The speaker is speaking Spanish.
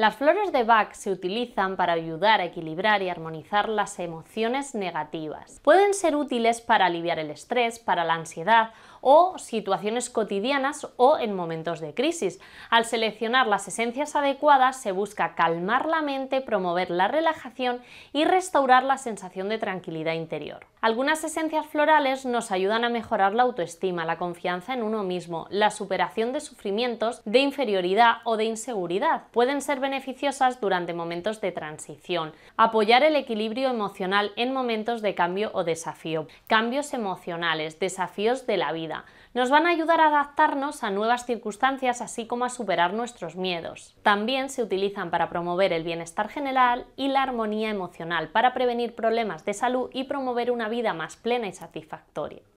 Las flores de Bach se utilizan para ayudar a equilibrar y armonizar las emociones negativas. Pueden ser útiles para aliviar el estrés, para la ansiedad o situaciones cotidianas o en momentos de crisis. Al seleccionar las esencias adecuadas se busca calmar la mente, promover la relajación y restaurar la sensación de tranquilidad interior. Algunas esencias florales nos ayudan a mejorar la autoestima, la confianza en uno mismo, la superación de sufrimientos, de inferioridad o de inseguridad. Pueden ser beneficiosas durante momentos de transición, apoyar el equilibrio emocional en momentos de cambio o desafío, cambios emocionales, desafíos de la vida, nos van a ayudar a adaptarnos a nuevas circunstancias así como a superar nuestros miedos. También se utilizan para promover el bienestar general y la armonía emocional, para prevenir problemas de salud y promover una vida más plena y satisfactoria.